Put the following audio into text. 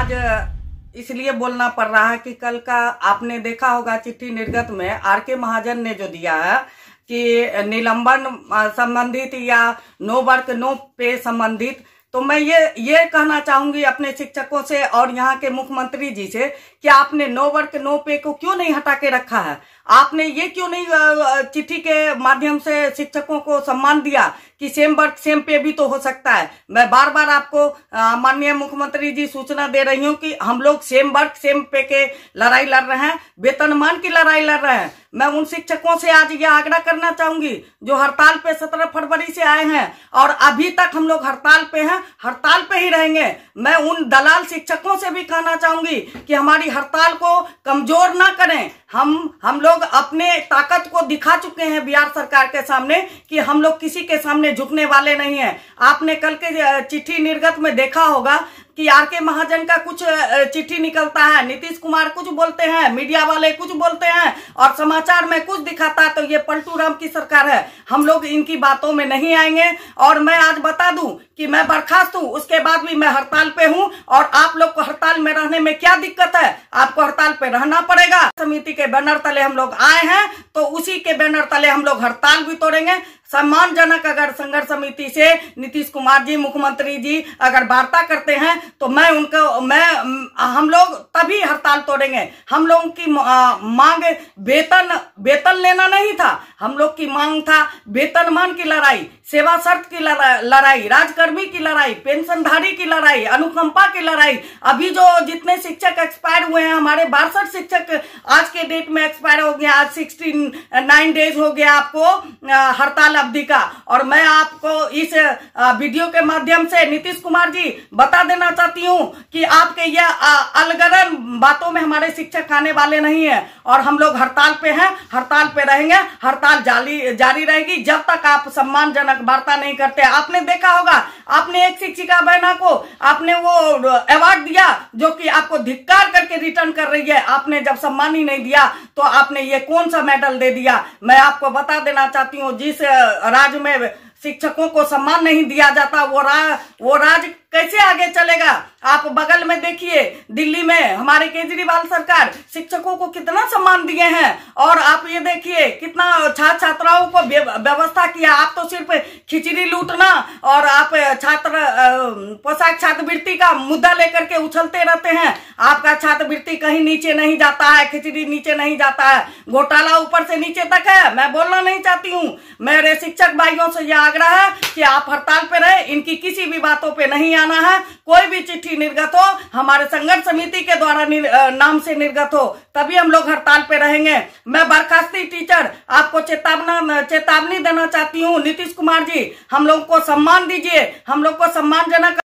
आज इसलिए बोलना पड़ रहा है कि कल का आपने देखा होगा चिट्ठी निर्गत में आर के महाजन ने जो दिया है कि निलंबन संबंधित या नो वर्क नो पे संबंधित तो मैं ये ये कहना चाहूंगी अपने शिक्षकों से और यहाँ के मुख्यमंत्री जी से कि आपने नो वर्क नो पे को क्यों नहीं हटा के रखा है आपने ये क्यों नहीं चिट्ठी के माध्यम से शिक्षकों को सम्मान दिया कि सेम वर्क सेम पे भी तो हो सकता है मैं बार बार आपको माननीय मुख्यमंत्री जी सूचना दे रही हूँ कि हम लोग सेम वर्क सेम पे के लड़ाई लड़ रहे हैं वेतनमान की लड़ाई लड़ रहे हैं मैं उन शिक्षकों से आज ये आग्रह करना चाहूंगी जो हड़ताल पे सत्रह फरवरी से आए हैं और अभी तक हम लोग हड़ताल पे हैं हड़ताल पे ही रहेंगे मैं उन दलाल शिक्षकों से भी कहना चाहूंगी कि हमारी हड़ताल को कमजोर ना करें हम हम लोग लोग अपने ताकत को दिखा चुके हैं बिहार सरकार के सामने कि हम लोग किसी के सामने झुकने वाले नहीं है आपने कल के चिट्ठी निर्गत में देखा होगा कि आर के महाजन का कुछ चिट्ठी निकलता है नीतीश कुमार कुछ बोलते हैं मीडिया वाले कुछ बोलते हैं और समाचार में कुछ दिखाता तो ये पलटू राम की सरकार है हम लोग इनकी बातों में नहीं आएंगे और मैं आज बता दू कि मैं बर्खास्त हूँ उसके बाद भी मैं हड़ताल पे हूँ और आप लोग को हड़ताल में रहने में क्या दिक्कत है आपको हड़ताल पे रहना पड़ेगा समिति के बैनर तले हम लोग आए हैं तो उसी के बैनर तले हम लोग हड़ताल भी तोड़ेंगे सम्मानजनक अगर संघर्ष समिति से नीतीश कुमार जी मुख्यमंत्री जी अगर वार्ता करते हैं तो मैं उनको मैं हम लोग तभी हड़ताल तोड़ेंगे हम लोगों की मांग वेतन वेतन लेना नहीं था हम लोग की मांग था वेतन मान की लड़ाई सेवा शर्त की लड़ाई राजकर्मी की लड़ाई पेंशनधारी की लड़ाई अनुकंपा की लड़ाई अभी जो जितने शिक्षक एक्सपायर हुए हैं हमारे बासठ शिक्षक आज के डेट में एक्सपायर हो गया आज सिक्सटी नाइन डेज हो गया आपको हड़ताल अवधि का और मैं आपको इस वीडियो के माध्यम से नीतीश कुमार जी बता देना चाहती हूँ कि आपके यह अलगरन बातों में हमारे शिक्षक खाने वाले नहीं है और हम लोग हड़ताल पे हैं हड़ताल पे रहेंगे हड़ताल जारी जारी रहेगी जब तक आप सम्मानजनक वार्ता नहीं करते आपने देखा होगा आपने एक शिक्षिका बहना को आपने वो अवार्ड दिया जो कि आपको धिक्कार करके रिटर्न कर रही है आपने जब सम्मान ही नहीं दिया तो आपने ये कौन सा मेडल दे दिया मैं आपको बता देना चाहती हूँ जिस राज्य में शिक्षकों को सम्मान नहीं दिया जाता वो रा, वो राज कैसे आप बगल में देखिए दिल्ली में हमारे केजरीवाल सरकार शिक्षकों को कितना सम्मान दिए हैं और आप ये देखिए कितना छात्र छात्राओं को व्यवस्था किया आप तो सिर्फ खिचड़ी लूटना और आप छात्र पोशाक छात्रवृत्ति का मुद्दा लेकर के उछलते रहते हैं आपका छात्रवृत्ति कहीं नीचे नहीं जाता है खिचड़ी नीचे नहीं जाता है घोटाला ऊपर से नीचे तक है मैं बोलना नहीं चाहती हूँ मेरे शिक्षक भाइयों से यह आग्रह है कि आप हड़ताल पे रहे इनकी किसी भी बातों पे नहीं आना है कोई भी चिट्ठी निर्गत हो हमारे संघर्ष समिति के द्वारा नाम से निर्गत हो तभी हम लोग हड़ताल पे रहेंगे मैं बर्खास्ती टीचर आपको चेतावना चेतावनी देना चाहती हूँ नीतीश कुमार जी हम लोग को सम्मान दीजिए हम लोग को सम्मानजनक